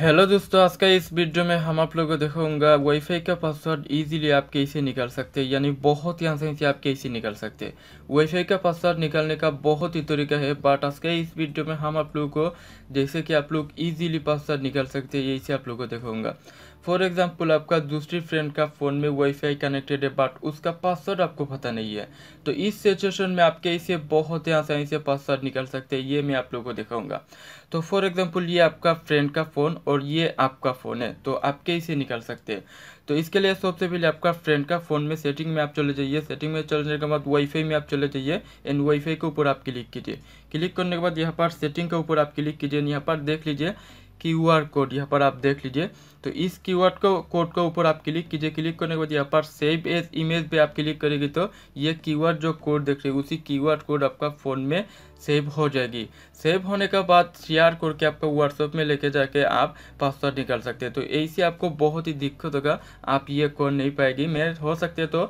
hello दोस्तों आज का इस वीडियो में हम आप लोगों को दिखाऊंगा वाईफाई का पासवर्ड इजीली आप कैसे निकाल सकते हैं यानी बहुत ही आसानी से आप कैसे निकाल सकते हैं वाईफाई का पासवर्ड निकालने का बहुत ही तरीका है बट आज के इस वीडियो में हम आप लोगों को जैसे कि आप लोग इजीली पासवर्ड निकाल सकते हैं यही से आप लोगों को दिखाऊंगा फॉर एग्जाम्पल आपका दूसरी फ्रेंड का फ़ोन में वाईफाई कनेक्टेड है बट उसका पासवर्ड आपको पता नहीं है तो इस सिचुएशन में आपके इसे बहुत ही आसानी से पासवर्ड निकल सकते हैं ये मैं आप लोगों को दिखाऊंगा तो फॉर एग्जाम्पल ये आपका फ्रेंड का फ़ोन और ये आपका फ़ोन है तो आपके इसे निकल सकते हैं तो इसके लिए सबसे पहले आपका फ्रेंड का फ़ोन में सेटिंग में आप चले जाइए सेटिंग में चलने के बाद वाईफाई में आप चले जाइए एंड वाईफाई के ऊपर आप क्लिक कीजिए क्लिक करने के बाद यहाँ पर सेटिंग के ऊपर आप क्लिक कीजिए यहाँ पर देख लीजिए क्यू कोड यहाँ पर आप देख लीजिए तो इस क्यू आर को कोड के ऊपर आप क्लिक कीजिए क्लिक करने के बाद यहाँ पर सेव एज इमेज पे आप क्लिक करेगी तो ये क्यू जो कोड देख रहे उसी क्यू कोड आपका फ़ोन में सेव हो जाएगी सेव होने के बाद शेयर करके आपको व्हाट्सएप में लेके जाके आप पासवर्ड निकाल सकते हैं तो ऐसे आपको बहुत ही दिक्कत होगा आप ये कर नहीं पाएगी मैं हो सकते तो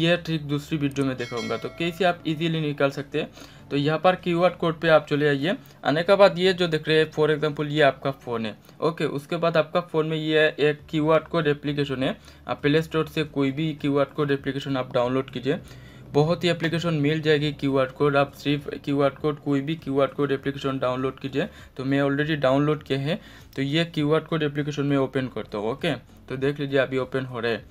ये ट्रिक दूसरी वीडियो में देखाऊंगा तो कैसे आप इजीली निकाल सकते हैं तो यहाँ पर क्यू कोड पे आप चले आइए आने के बाद ये जो देख रहे हैं फॉर एग्जाम्पल ये आपका फ़ोन है ओके उसके बाद आपका फ़ोन में ये है एक क्यू आर कोड एप्लीकेशन है आप प्ले स्टोर से कोई भी क्यू आर कोड एप्लीकेशन आप डाउनलोड कीजिए बहुत ही एप्लीकेशन मिल जाएगी क्यू आर कोड आप सिर्फ क्यू आर कोड कोई भी Q R code application download कीजिए तो मैं ऑलरेडी डाउनलोड किया है तो ये क्यू आर कोड एप्लीकेशन में ओपन करता हूँ ओके तो देख लीजिए अभी ओपन हो रहा है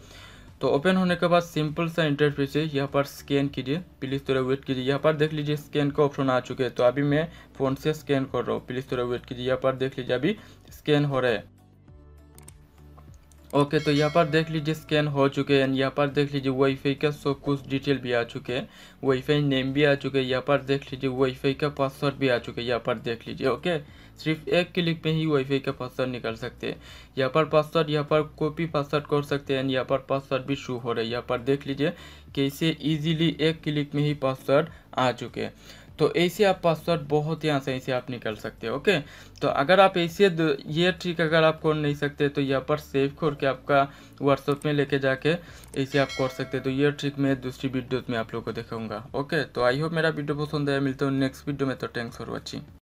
तो ओपन होने के बाद सिंपल सा इंटरफेस है यहाँ पर स्कैन कीजिए प्लीज़ थोड़ा वेट कीजिए यहाँ पर देख लीजिए स्कैन का ऑप्शन आ चुके हैं तो अभी मैं फ़ोन से स्कैन कर रहा हूँ प्लीज़ थोड़ा वेट कीजिए यहाँ पर देख लीजिए अभी स्कैन हो रहा है ओके तो यहाँ पर देख लीजिए स्कैन हो चुके हैं यहाँ पर देख लीजिए वाईफाई का सब कुछ डिटेल भी आ चुके हैं वाईफाई नेम भी आ चुके हैं यहाँ पर देख लीजिए वाईफाई का पासवर्ड भी आ चुके हैं यहाँ पर देख लीजिए ओके सिर्फ एक क्लिक में ही वाईफाई का पासवर्ड निकल सकते हैं यहाँ पर पासवर्ड यहाँ पर कॉपी पासवर्ड कर सकते हैं यहाँ पर पासवर्ड भी शो हो रहा है यहाँ पर देख लीजिए कैसे ईजिली एक क्लिक में ही पासवर्ड आ चुके हैं तो ऐसे आप पासवर्ड बहुत ही आसानी से आप निकल सकते हो ओके तो अगर आप ऐसे ये ट्रिक अगर आप कर नहीं सकते तो यहाँ पर सेव करके आपका व्हाट्सअप में लेके जाके ऐसे आप कर सकते तो ये ट्रिक मैं दूसरी वीडियो में आप लोग को दिखाऊंगा ओके तो आई होप मेरा वीडियो पसंद आया मिलता हूँ नेक्स्ट वीडियो में तो थैंक्स फॉर वॉचिंग